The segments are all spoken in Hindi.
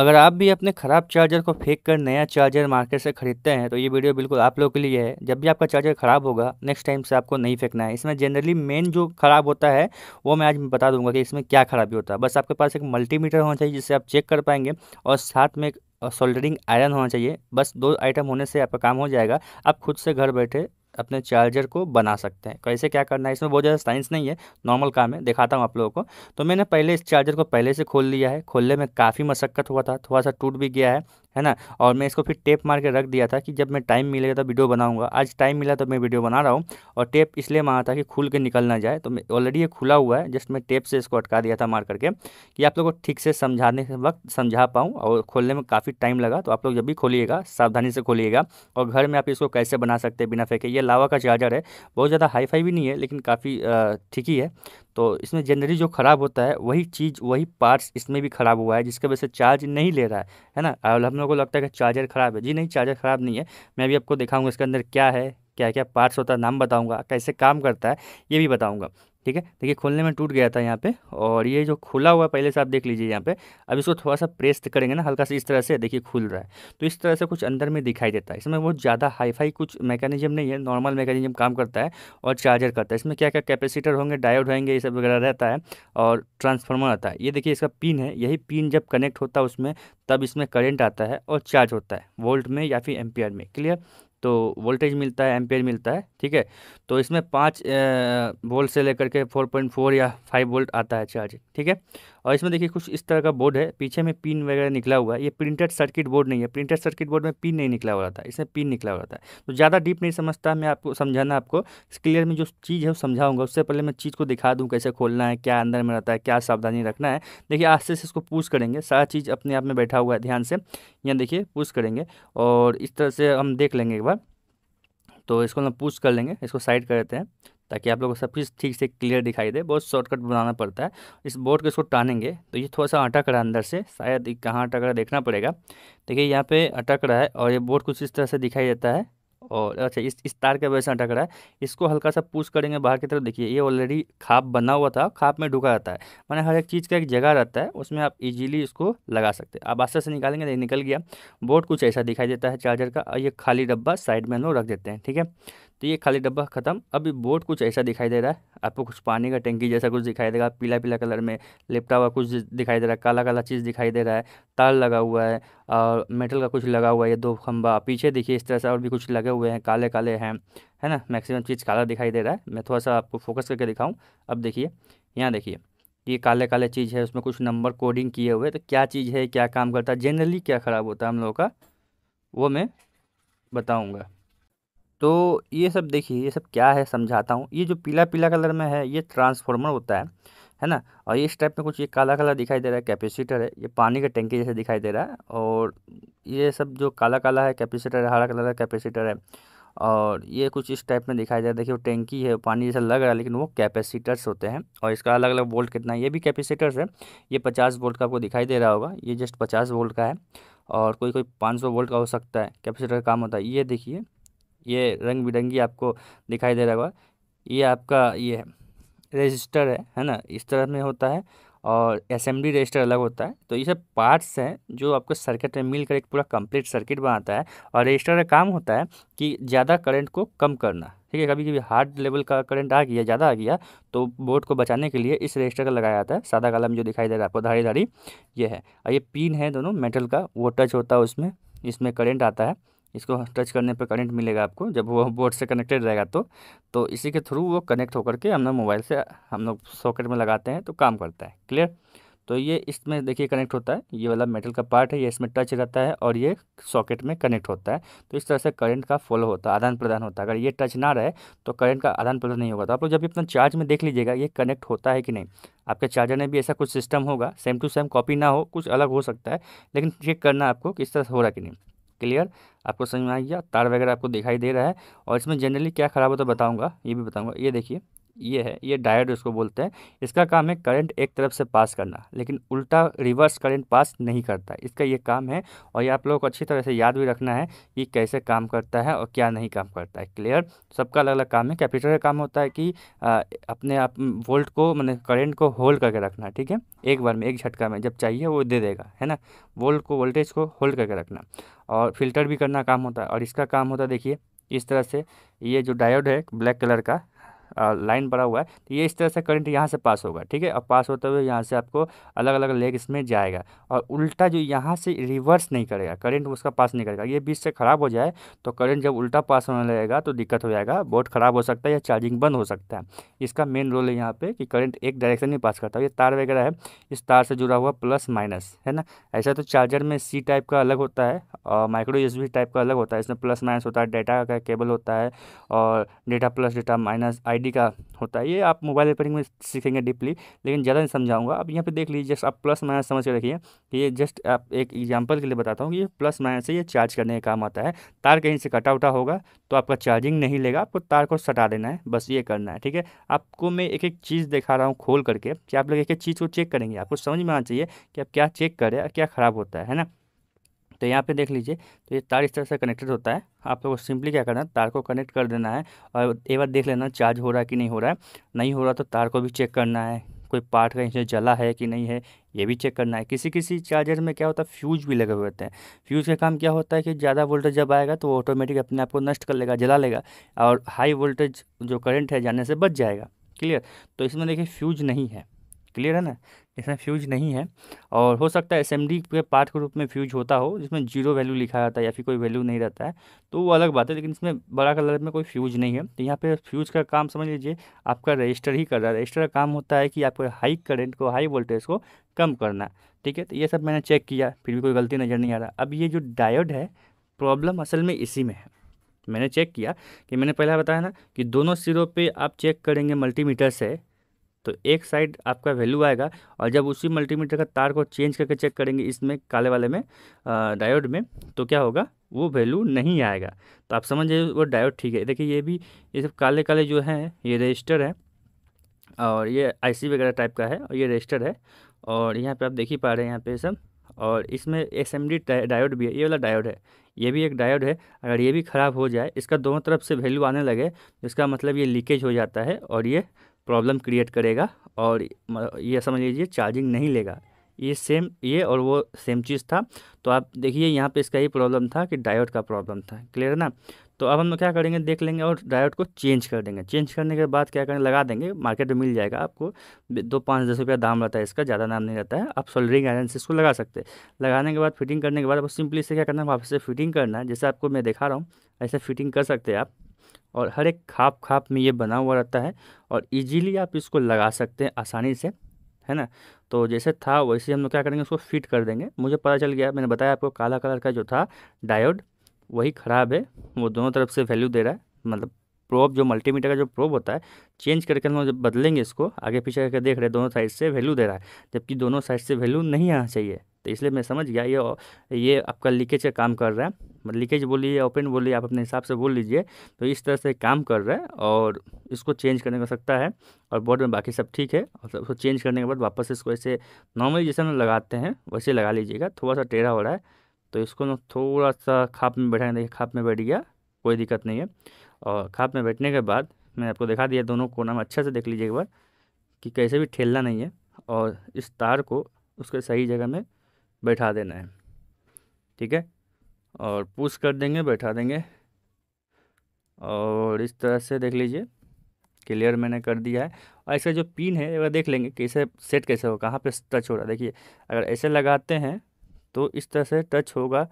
अगर आप भी अपने ख़राब चार्जर को फेंक कर नया चार्जर मार्केट से ख़रीदते हैं तो ये वीडियो बिल्कुल आप लोग के लिए है जब भी आपका चार्जर ख़राब होगा नेक्स्ट टाइम से आपको नहीं फेंकना है इसमें जनरली मेन जो ख़राब होता है वो मैं आज बता दूंगा कि इसमें क्या ख़राबी होता है बस आपके पास एक मल्टीमीटर होना चाहिए जिससे आप चेक कर पाएंगे और साथ में एक सोल्डरिंग आयरन होना चाहिए बस दो आइटम होने से आपका काम हो जाएगा आप खुद से घर बैठे अपने चार्जर को बना सकते हैं कैसे तो क्या करना है इसमें बहुत ज़्यादा साइंस नहीं है नॉर्मल काम है दिखाता हूँ आप लोगों को तो मैंने पहले इस चार्जर को पहले से खोल लिया है खोलने में काफ़ी मशक्क़त हुआ था थोड़ा सा टूट भी गया है है ना और मैं इसको फिर टेप मार के रख दिया था कि जब मैं टाइम मिलेगा तब वीडियो बनाऊंगा आज टाइम मिला तो मैं वीडियो बना रहा हूँ और टेप इसलिए मारा था कि खुल के निकल ना जाए तो ऑलरेडी ये खुला हुआ है जस्ट मैं टेप से इसको अटका दिया था मार करके कि आप लोग को ठीक से समझाने के वक्त समझा पाऊँ और खोलने में काफ़ी टाइम लगा तो आप लोग जब भी खोलिएगा सावधानी से खोलिएगा और घर में आप इसको कैसे बना सकते हैं बिना फेंके ये लावा का चार्जर है बहुत ज़्यादा हाईफाई भी नहीं है लेकिन काफ़ी ठीक ही है तो इसमें जनरली जो ख़राब होता है वही चीज़ वही पार्ट्स इसमें भी ख़राब हुआ है जिसकी वजह से चार्ज नहीं ले रहा है है ना और हम लोग को लगता है कि चार्जर ख़राब है जी नहीं चार्जर ख़राब नहीं है मैं भी आपको दिखाऊंगा इसके अंदर क्या है क्या क्या पार्ट्स होता है नाम बताऊंगा कैसे काम करता है ये भी बताऊंगा ठीक है देखिए खोलने में टूट गया था यहाँ पे और ये जो खुला हुआ पहले से आप देख लीजिए यहाँ पे अब इसको थोड़ा सा प्रेस करेंगे ना हल्का सा इस तरह से देखिए खुल रहा है तो इस तरह से कुछ अंदर में दिखाई देता है इसमें बहुत ज़्यादा हाईफाई कुछ मैकेनिज्म नहीं है नॉर्मल मैकेनिज्म काम करता है और चार्जर करता है इसमें क्या क्या कैपेसिटर होंगे डायोड होंगे ये सब वगैरह रहता है और ट्रांसफार्मर आता है ये देखिए इसका पिन है यही पिन जब कनेक्ट होता है उसमें तब इसमें करेंट आता है और चार्ज होता है वोल्ट में या फिर एम्पियर में क्लियर तो वोल्टेज मिलता है एम्पेयर मिलता है ठीक है तो इसमें पाँच वोल्ट से लेकर के फोर पॉइंट फोर या फाइव वोल्ट आता है चार्ज ठीक है और इसमें देखिए कुछ इस तरह का बोर्ड है पीछे में पिन वगैरह निकला हुआ है ये प्रिंटेड सर्किट बोर्ड नहीं है प्रिंटेड सर्किट बोर्ड में पिन नहीं निकला हुआ था इसमें पिन निकला हुआ था तो ज़्यादा डीप नहीं समझता मैं आपको समझाना आपको क्लियर में जो चीज़ है वो समझाऊंगा उससे पहले मैं चीज़ को दिखा दूँ कैसे खोलना है क्या अंदर में रहता है क्या सावधानी रखना है देखिए आस्ते से इसको पूछ करेंगे सारा चीज़ अपने आप में बैठा हुआ है ध्यान से यहाँ देखिए पूछ करेंगे और इस तरह से हम देख लेंगे एक तो इसको हम पुश कर लेंगे इसको साइड कर देते हैं ताकि आप लोगों को सब चीज़ ठीक से क्लियर दिखाई दे बहुत शॉर्टकट बनाना पड़ता है इस बोर्ड को इसको टानेंगे तो ये थोड़ा सा अटक रहा है अंदर से शायद कहाँ अटक रहा है देखना पड़ेगा देखिए यहाँ पे अटक रहा है और ये बोर्ड कुछ इस तरह से दिखाई देता है और अच्छा इस इस तार के वजह से अटक रहा है इसको हल्का सा पुश करेंगे बाहर की तरफ देखिए ये ऑलरेडी खाप बना हुआ था खाप में ढुका रहता है मैंने हर एक चीज़ का एक जगह रहता है उसमें आप इजीली इसको लगा सकते हैं आप आस्ते से निकालेंगे नहीं निकल गया बोर्ड कुछ ऐसा दिखाई देता है चार्जर का और ये खाली डब्बा साइड में हम लोग रख देते हैं ठीक है तो ये खाली डब्बा खत्म अभी बोर्ड कुछ ऐसा दिखाई दे रहा है आपको कुछ पानी का टंकी जैसा कुछ दिखाई देगा पीला पीला कलर में लिपटा हुआ कुछ दिखाई दे रहा है काला काला चीज़ दिखाई दे रहा है तार लगा हुआ है और मेटल का कुछ लगा हुआ है ये दो खंबा पीछे देखिए इस तरह से और भी कुछ लगे हुए हैं काले काले हैं है ना मैक्सिमम चीज़ काला दिखाई दे रहा है मैं थोड़ा सा आपको फोकस करके दिखाऊँ अब देखिए यहाँ देखिए ये काले काले चीज़ है उसमें कुछ नंबर कोडिंग किए हुए तो क्या चीज़ है क्या काम करता है जनरली क्या ख़राब होता है हम लोगों का वो मैं बताऊँगा तो ये सब देखिए ये सब क्या है समझाता हूँ ये जो पीला पीला कलर में है ये ट्रांसफार्मर होता है है ना और इस टाइप में कुछ ये काला काला दिखाई दे रहा है कैपेसिटर है ये पानी का टंकी जैसे दिखाई दे रहा है और ये सब जो काला काला है कैपेसिटर है हरा कलर का कैपेसिटर है और ये कुछ इस टाइप में दिखाई दे रहा है देखिए वो टैंकी है पानी जैसा लग रहा है लेकिन वो कैपेसिटर्स होते हैं और इसका अलग अलग वोल्ट कितना है ये भी कैपेसिटर्स है ये पचास वोल्ट का आपको दिखाई दे रहा होगा ये जस्ट पचास वोल्ट का है और कोई कोई पाँच सौ वोल्ट का हो सकता है कैपेसिटर का काम होता है ये देखिए ये रंग बिरंगी आपको दिखाई दे रहा होगा ये आपका ये है रजिस्टर है है ना इस तरह में होता है और असेंबली रजिस्टर अलग होता है तो ये सब पार्ट्स हैं जो आपको सर्किट में मिलकर एक पूरा कंप्लीट सर्किट बनाता है और रजिस्टर का काम होता है कि ज़्यादा करंट को कम करना ठीक है कभी कभी हार्ड लेवल का करंट आ गया ज़्यादा आ गया तो बोर्ड को बचाने के लिए इस रजिस्टर का लगाया जाता है सादा कलम जो दिखाई दे रहा है आपको धारी धारी ये है और ये पिन है दोनों मेटल का वो टच होता है उसमें इसमें करंट आता है इसको टच करने पर करंट मिलेगा आपको जब वो बोर्ड से कनेक्टेड रहेगा तो तो इसी के थ्रू वो कनेक्ट होकर के हम लोग मोबाइल से हम लोग सॉकेट में लगाते हैं तो काम करता है क्लियर तो ये इसमें देखिए कनेक्ट होता है ये वाला मेटल का पार्ट है ये इसमें टच रहता है और ये सॉकेट में कनेक्ट होता है तो इस तरह से करंट का फ्लो होता है आदान प्रदान होता है अगर ये टच ना रहे तो करंट का आदान प्रदान नहीं होगा तो आप लोग जब भी अपना चार्ज में देख लीजिएगा ये कनेक्ट होता है कि नहीं आपके चार्जर में भी ऐसा कुछ सिस्टम होगा सेम टू सेम कॉपी ना हो कुछ अलग हो सकता है लेकिन चेक करना आपको किस तरह हो रहा कि नहीं क्लियर आपको समझ में आ गया तार वगैरह आपको दिखाई दे रहा है और इसमें जनरली क्या खराब होता तो है बताऊँगा ये भी बताऊँगा ये देखिए ये है ये डायोड उसको बोलते हैं इसका काम है करंट एक तरफ से पास करना लेकिन उल्टा रिवर्स करंट पास नहीं करता इसका ये काम है और ये आप लोगों को अच्छी तरह से याद भी रखना है कि कैसे काम करता है और क्या नहीं काम करता है क्लियर सबका अलग अलग काम है कैपेसिटर का काम होता है कि आ, अपने आप वोल्ट को मैंने करेंट को होल्ड करके रखना ठीक है एक बार में एक झटका में जब चाहिए वो दे देगा है ना वोल्ट को वोल्टेज को होल्ड करके रखना और फिल्टर भी करना काम होता है और इसका काम होता है देखिए इस तरह से ये जो डायोड है ब्लैक कलर का लाइन बना हुआ है तो ये इस तरह से करंट यहाँ से पास होगा ठीक है और पास होते हुए यहाँ से आपको अलग अलग लेग इसमें जाएगा और उल्टा जो यहाँ से रिवर्स नहीं करेगा करंट उसका पास नहीं करेगा ये बीच से ख़राब हो जाए तो करंट जब उल्टा पास होने लगेगा तो दिक्कत हो जाएगा बोर्ड ख़राब हो सकता है या चार्जिंग बंद हो सकता है इसका मेन रोल है यहाँ पर कि करंट एक डायरेक्शन ही पास करता है ये तार वगैरह है इस तार से जुड़ा हुआ प्लस माइनस है ना ऐसा तो चार्जर में सी टाइप का अलग होता है और माइक्रो यूज टाइप का अलग होता है इसमें प्लस माइनस होता है डेटा का केबल होता है और data plus data minus I ID का होता है ये आप मोबाइल रिपेयरिंग में सीखेंगे डीपली लेकिन ज़्यादा नहीं समझाऊंगा अब यहाँ पे देख लीजिए जस्ट आप प्लस माइनस समझ के रखिए कि ये जस्ट आप एक एग्जांपल के लिए बताता हूँ कि ये प्लस माइनस से ये चार्ज करने का काम आता है तार कहीं से कटा उटा होगा तो आपका चार्जिंग नहीं लेगा आपको तार को सटा देना है बस ये करना है ठीक है आपको मैं एक एक चीज़ दिखा रहा हूँ खोल करके कि आप लोग एक एक चीज़ को चेक करेंगे आपको समझ में आना चाहिए कि आप क्या चेक करें क्या ख़राब होता है ना तो यहाँ पे देख लीजिए तो ये तार इस तरह से कनेक्टेड होता है आप लोग सिंपली क्या करना है तार को कनेक्ट कर देना है और एक बार देख लेना चार्ज हो रहा है कि नहीं हो रहा है नहीं हो रहा तो तार को भी चेक करना है कोई पार्ट कहीं से जला है कि नहीं है ये भी चेक करना है किसी किसी चार्जर में क्या होता है फ्यूज भी लगे हुए होते हैं फ्यूज का काम क्या होता है कि ज़्यादा वोल्टेज जब आएगा तो ऑटोमेटिक अपने आप को नष्ट कर लेगा जला लेगा और हाई वोल्टेज जो करंट है जाने से बच जाएगा क्लियर तो इसमें देखिए फ्यूज नहीं है क्लियर है ना इसमें फ्यूज नहीं है और हो सकता है एसएमडी के पार्ट के रूप में फ्यूज होता हो जिसमें जीरो वैल्यू लिखा रहता है या फिर कोई वैल्यू नहीं रहता है तो वो अलग बात है लेकिन इसमें बड़ा कलर में कोई फ्यूज नहीं है तो यहाँ पे फ्यूज का काम समझ लीजिए आपका रजिस्टर ही कर रहा है रजिस्टर का काम होता है कि आपको हाई करेंट को हाई वोल्टेज को कम करना ठीक है तो ये सब मैंने चेक किया फिर भी कोई गलती नज़र नहीं आ रहा अब ये जो डायोड है प्रॉब्लम असल में इसी में है मैंने चेक किया कि मैंने पहला बताया ना कि दोनों सिरों पे आप चेक करेंगे मल्टीमीटर से तो एक साइड आपका वैल्यू आएगा और जब उसी मल्टीमीटर का तार को चेंज करके चेक करेंगे इसमें काले वाले में डायोड में तो क्या होगा वो वैल्यू नहीं आएगा तो आप समझिए वो डायोड ठीक है देखिए ये भी ये सब काले काले जो हैं ये रजिस्टर है और ये आईसी वगैरह टाइप का है और ये रजिस्टर है और यहाँ पर आप देख ही पा रहे हैं यहाँ पर सब और इसमें एस एम डी डायोड भी है ये वाला डायोड है ये भी एक डायोड है अगर ये भी ख़राब हो जाए इसका दोनों तरफ से वैल्यू आने लगे इसका मतलब ये लीकेज हो जाता है और ये प्रॉब्लम क्रिएट करेगा और ये समझ लीजिए चार्जिंग नहीं लेगा ये सेम ये और वो सेम चीज़ था तो आप देखिए यहाँ पे इसका ही प्रॉब्लम था कि डायोड का प्रॉब्लम था क्लियर ना तो अब हम क्या करेंगे देख लेंगे और डायोड को चेंज कर देंगे चेंज करने के बाद क्या करेंगे लगा देंगे मार्केट में मिल जाएगा आपको दो पाँच दस रुपया दाम रहता है इसका ज़्यादा नाम नहीं रहता है आप सोल्डरिंग आयरन से इसको लगा सकते हैं लगाने के बाद फिटिंग करने के बाद आपको सिंपली से क्या करना है वापस से फिटिंग करना है जैसे आपको मैं दिखा रहा हूँ ऐसे फिटिंग कर सकते हैं आप और हर एक खाप खाप में ये बना हुआ रहता है और इजीली आप इसको लगा सकते हैं आसानी से है ना तो जैसे था वैसे हम लोग क्या करेंगे उसको फिट कर देंगे मुझे पता चल गया मैंने बताया आपको काला कलर का जो था डायोड वही ख़राब है वो दोनों तरफ से वैल्यू दे रहा है मतलब प्रोब जो मल्टीमीटर का जो प्रोब होता है चेंज करके हम लोग बदलेंगे इसको आगे पीछे करके देख रहे हैं दोनों साइड से वैल्यू दे रहा है जबकि दोनों साइड से वैल्यू नहीं आना चाहिए तो इसलिए मैं समझ गया ये ये आपका लीकेज का काम कर रहा है मतलब लीकेज बोलिए ओपन बोलिए आप अपने हिसाब से बोल लीजिए तो इस तरह से काम कर रहा है और इसको चेंज करने का सकता है और बोर्ड में बाकी सब ठीक है और उसको चेंज करने के बाद वापस इसको ऐसे नॉर्मली जैसे हम लगाते हैं वैसे लगा लीजिएगा थोड़ा सा टेढ़ा हो रहा है तो इसको ना थोड़ा सा खाप में बैठा देखिए खाप में बैठ गया कोई दिक्कत नहीं है और खाप में बैठने के बाद मैंने आपको दिखा दिया दोनों कोना में अच्छे से देख लीजिए एक बार कि कैसे भी ठेलना नहीं है और इस तार को उसके सही जगह में बैठा देना है ठीक है और पुश कर देंगे बैठा देंगे और इस तरह से देख लीजिए क्लियर मैंने कर दिया है और इसका जो पिन है वह देख लेंगे कैसे सेट कैसे हो कहाँ पे टच हो रहा है देखिए अगर ऐसे लगाते हैं तो इस तरह से टच होगा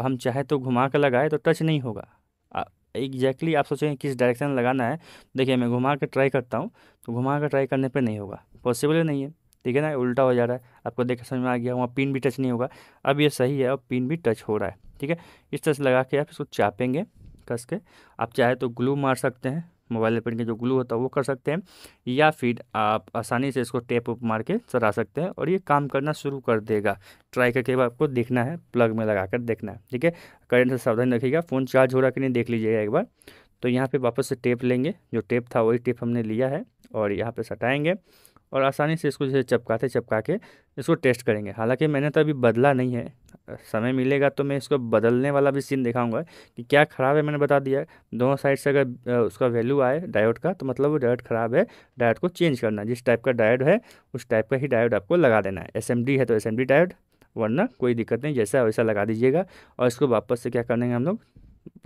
हम चाहे तो घुमा कर लगाए तो टच नहीं होगा एग्जैक्टली आप सोचेंगे किस डायरेक्शन लगाना है देखिए मैं घुमा कर ट्राई करता हूँ तो घुमा कर ट्राई करने पर नहीं होगा पॉसिबल ही नहीं है ठीक है ना उल्टा हो जा रहा है आपको देख समझ में आ गया वहाँ पिन भी टच नहीं होगा अब ये सही है और पिन भी टच हो रहा है ठीक है इस तरह से लगा के आप इसको चापेंगे कस के आप चाहे तो ग्लू मार सकते हैं मोबाइल पेन के जो ग्लू होता है वो कर सकते हैं या फिर आप आसानी से इसको टेप उप मार के चला सकते हैं और ये काम करना शुरू कर देगा ट्राई करके आपको देखना है प्लग में लगा कर देखना है ठीक है करंट से सावधानी रखिएगा फ़ोन चार्ज हो रहा कि नहीं देख लीजिएगा एक बार तो यहाँ पे वापस से टेप लेंगे जो टेप था वही टेप हमने लिया है और यहाँ पर सटाएँगे और आसानी से इसको जैसे चपकाते चपका के इसको टेस्ट करेंगे हालांकि मैंने तो अभी बदला नहीं है समय मिलेगा तो मैं इसको बदलने वाला भी सीन दिखाऊंगा कि क्या ख़राब है मैंने बता दिया दोनों साइड से अगर उसका वैल्यू आए डायोड का तो मतलब वो डायोड ख़राब है डायोड को चेंज करना जिस टाइप का डायोड है उस टाइप का ही डायोड आपको लगा देना है एस है तो एस डायोड वरना कोई दिक्कत नहीं जैसा वैसा लगा दीजिएगा और इसको वापस से क्या करेंगे हम लोग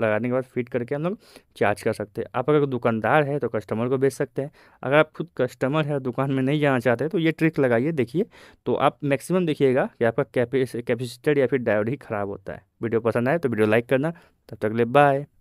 लगाने के बाद फिट करके हम लोग चार्ज कर सकते हैं आप अगर दुकानदार है तो कस्टमर को बेच सकते हैं अगर आप खुद कस्टमर है दुकान में नहीं जाना चाहते तो ये ट्रिक लगाइए देखिए तो आप मैक्सिमम देखिएगा कि आपका कैपेसिटर या फिर डायोड ही ख़राब होता है वीडियो पसंद आए तो वीडियो लाइक करना तब तक ले बाय